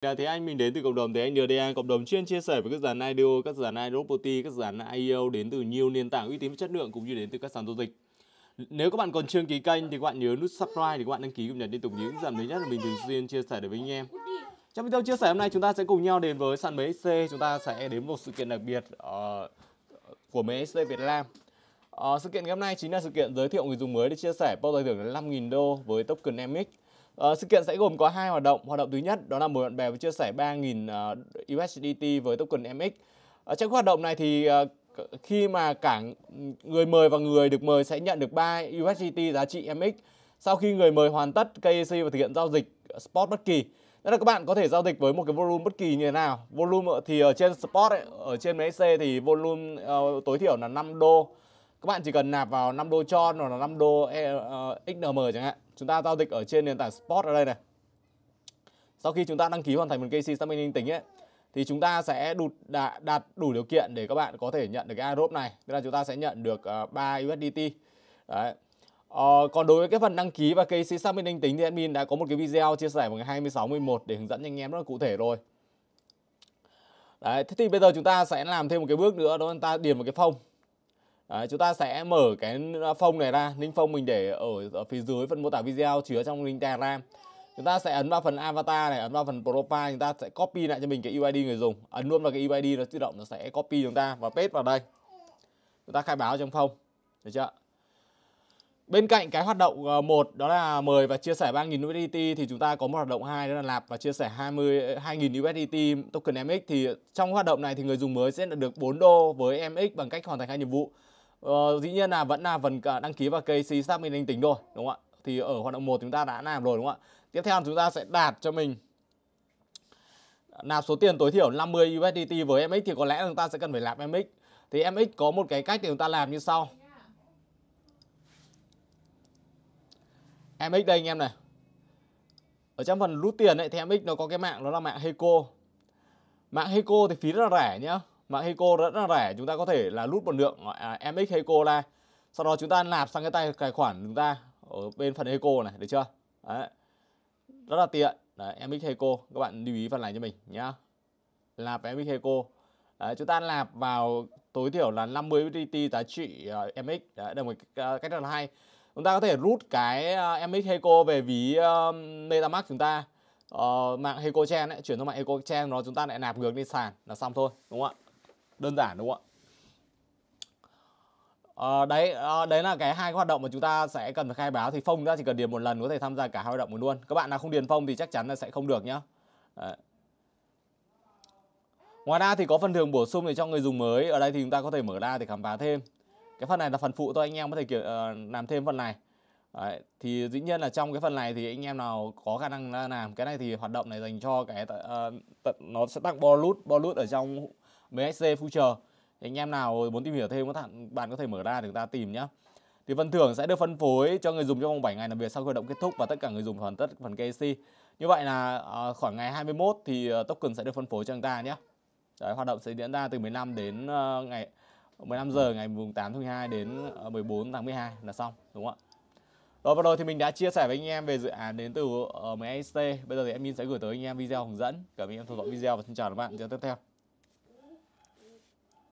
Là dạ, Thế Anh, mình đến từ cộng đồng Thế Anh NDA, à. cộng đồng chuyên chia sẻ với các dự án IDO, các dự án iRoboti, các dự án IEO đến từ nhiều nền tảng uy tín và chất lượng cũng như đến từ các sàn giao dịch. Nếu các bạn còn chưa ký kênh thì các bạn nhớ nút subscribe để các bạn đăng ký cập nhật liên tục những giảm mới nhất mà mình thường xuyên chia sẻ đến với anh em. Trong video chia sẻ hôm nay chúng ta sẽ cùng nhau đến với sàn MSC, chúng ta sẽ đến một sự kiện đặc biệt uh, của MSC Việt Nam. Uh, sự kiện ngày hôm nay chính là sự kiện giới thiệu người dùng mới để chia sẻ bao giải thưởng là 5.000 đô với token MX. Ờ, sự kiện sẽ gồm có hai hoạt động. Hoạt động thứ nhất đó là mời bạn bè và chia sẻ 3.000 ờ, USDT với token MX. Uh, ờ, trong hoạt động này thì khi mà cả người mời và người được mời sẽ nhận được 3 USDT giá trị MX sau khi người mời hoàn tất Kyc e và thực hiện giao dịch spot bất kỳ. Nên là các bạn có thể giao dịch với một cái volume bất kỳ như thế nào. Volume thì ở trên spot ấy, ở trên MSC thì volume tối thiểu là 5 đô các bạn chỉ cần nạp vào 5 đô tròn hoặc là 5 đô e, ờ, XNM chẳng hạn chúng ta giao dịch ở trên nền tảng spot ở đây này sau khi chúng ta đăng ký hoàn thành một KC stamping linh tính ấy thì chúng ta sẽ đụt đạt, đạt đủ điều kiện để các bạn có thể nhận được cái airdrop này tức là chúng ta sẽ nhận được uh, ờ, 3 USDT đấy Ờ, còn đối với cái phần đăng ký và KC Summit Ninh Tính thì admin đã có một cái video chia sẻ vào ngày 26 11 để hướng dẫn anh em rất là cụ thể rồi. Đấy, thế thì bây giờ chúng ta sẽ làm thêm một cái bước nữa đó là ta điền một cái phong Đấy, chúng ta sẽ mở cái à, phông này ra, link phông mình để ở, ở phía dưới phần mô tả video chứa trong link Telegram. Chúng ta sẽ ấn vào phần avatar này, ấn vào phần profile, chúng ta sẽ copy lại cho mình cái UID người dùng. Ấn luôn vào cái UID nó tự động nó sẽ copy chúng ta và paste vào đây. Chúng ta khai báo trong phông. Được chưa? Bên cạnh cái hoạt động ờ, một đó là mời và chia sẻ 3.000 USDT thì chúng ta có một hoạt động hai đó là nạp và chia sẻ 20 2.000 USDT token MX thì trong hoạt động này thì người dùng mới sẽ được 4 đô với MX bằng cách hoàn thành hai nhiệm vụ. Ờ, dĩ nhiên là vẫn là phần ờ, đăng ký vào KC xác minh danh tính rồi đúng không ạ thì ở hoạt động 1 chúng ta đã làm rồi đúng không ạ tiếp theo chúng ta sẽ đạt cho mình nạp số tiền tối thiểu 50 USDT với MX thì có lẽ chúng ta sẽ cần phải làm MX thì MX có một cái cách để chúng ta làm như sau MX đây anh em này ở trong phần rút tiền ấy, thì MX nó có cái mạng đó là mạng Heco mạng Heco thì phí rất là rẻ nhá mạng Heiko rất là rẻ chúng ta có thể là lút một lượng à, MX Heiko ra sau đó chúng ta nạp sang cái tài khoản chúng ta ở bên phần Heiko này được chưa đấy rất là tiện đấy, MX Heiko các bạn lưu ý phần này cho mình nhá nạp MX Heiko đấy, chúng ta nạp vào tối thiểu là 50 BTT giá trị uh, ờ, MX đấy, là một ờ, cách rất là hay chúng ta có thể rút cái uh, ờ, MX Heiko về ví uh, MetaMask chúng ta uh, mạng Heiko Chain ấy, chuyển sang mạng Heiko Chain nó chúng ta lại nạp ngược lên sàn là xong thôi đúng không ạ đơn giản đúng không ạ à, đấy à, đấy là cái hai hoạt động mà chúng ta sẽ cần phải khai báo thì phong ra chỉ cần điền một lần có thể tham gia cả hai hoạt động luôn các bạn nào không điền phong thì chắc chắn là sẽ không được nhá đấy. Ngoài ra thì có phần thưởng bổ sung để cho người dùng mới. Ở đây thì chúng ta có thể mở ra để khám phá thêm. Cái phần này là phần phụ thôi anh em có thể kiểu, uh, làm thêm phần này. Đấy, thì dĩ nhiên là trong cái phần này thì anh em nào có khả năng làm cái này thì hoạt động này dành cho cái uh, nó sẽ tặng bonus bonus ở trong MSC future thì anh em nào muốn tìm hiểu thêm các bạn có thể mở ra để chúng ta tìm nhé thì phần thưởng sẽ được phân phối cho người dùng trong vòng 7 ngày làm việc sau khi hoạt động kết thúc và tất cả người dùng hoàn tất phần KC như vậy là ờ, khoảng ngày 21 thì ờ, token sẽ được phân phối cho chúng ta nhé Đấy, hoạt động sẽ diễn ra từ 15 đến ờ, ngày 15 giờ ngày 8 tháng 12 đến 14 tháng 12 là xong đúng không ạ rồi vừa rồi thì mình đã chia sẻ với anh em về dự án đến từ MSC. Bây giờ thì admin sẽ gửi tới anh em video hướng dẫn. Cảm ơn anh em theo dõi video và xin chào các bạn. Video tiếp theo.